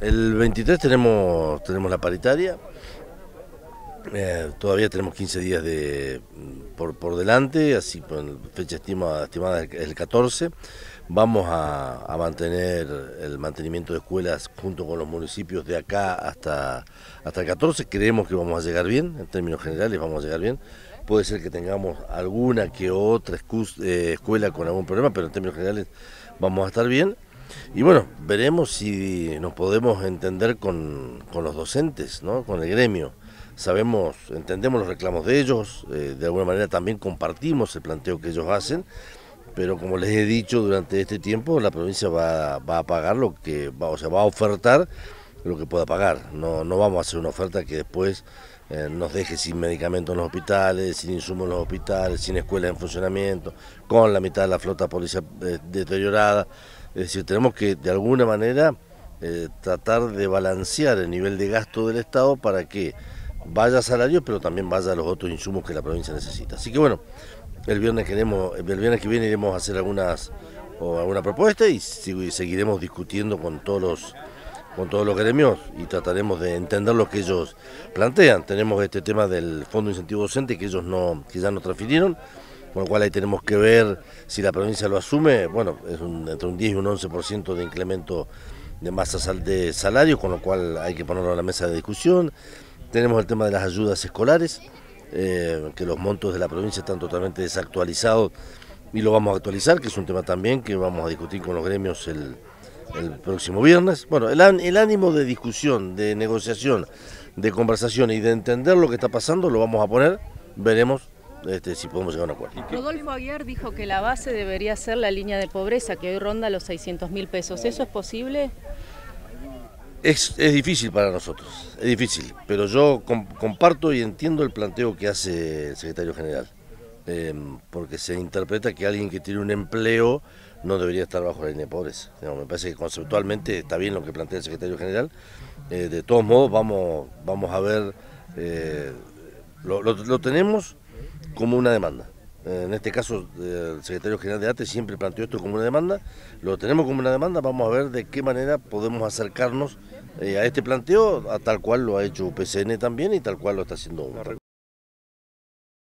El 23 tenemos, tenemos la paritaria. Eh, todavía tenemos 15 días de, mm, por, delante, así pues, fecha estimada es el 14. Vamos a, mantener el mantenimiento de escuelas junto con los municipios de acá hasta, hasta el 14. Creemos que vamos a llegar bien, en términos generales vamos a llegar bien. Puede ser que tengamos alguna que otra eh, escuela con algún problema, pero en términos generales vamos a estar bien. Y bueno, veremos si nos podemos entender con, los docentes, ¿no? con el gremio. Sabemos, entendemos los reclamos de ellos, eh, de alguna manera también compartimos el planteo que ellos hacen, pero como les he dicho durante este tiempo, la provincia va, a pagar lo que, va, o sea, va a ofertar lo que pueda pagar. No, no vamos a hacer una oferta que después eh, nos deje sin medicamentos en los hospitales, sin insumos en los hospitales, sin escuelas en funcionamiento, con la mitad de la flota policial eh, deteriorada. Es decir, tenemos que de alguna manera eh, tratar de balancear el nivel de gasto del Estado para que vaya a salarios, pero también vaya a los otros insumos que la provincia necesita. Así que bueno, el viernes queremos, el viernes que viene iremos a hacer algunas o alguna propuesta y seguiremos discutiendo con todos los con todos los gremios y trataremos de entender lo que ellos plantean. Tenemos este tema del fondo incentivo docente que ellos no, que ya nos transfirieron con lo cual ahí tenemos que ver si la provincia lo asume, bueno, es entre un 10 y un 11% de incremento de masa de salarios, con lo cual hay que ponerlo a la mesa de discusión. Tenemos el tema de las ayudas escolares, eh, que los montos de la provincia están totalmente desactualizados y lo vamos a actualizar, que es un tema también que vamos a discutir con los gremios el, próximo viernes. Bueno, el, el ánimo de discusión, de negociación, de conversación y de entender lo que está pasando lo vamos a poner, veremos este, si podemos llegar a un acuerdo. Rodolfo Aguiar dijo que la base debería ser la línea de pobreza, que hoy ronda los 600 mil pesos. ¿Eso es posible? Es, difícil para nosotros, es difícil, pero yo comparto y entiendo el planteo que hace el secretario general, em, porque se interpreta que alguien que tiene un empleo no debería estar bajo la línea de pobreza. me parece que conceptualmente está bien lo que plantea el secretario general. Eh, de todos modos, vamos, vamos a ver, eh, lo, lo tenemos, como una demanda. En este caso, el secretario general de ATE siempre planteó esto como una demanda. Lo tenemos como una demanda, vamos a ver de qué manera podemos acercarnos eh, a este planteo, a tal cual lo ha hecho UPCN también y tal cual lo está haciendo.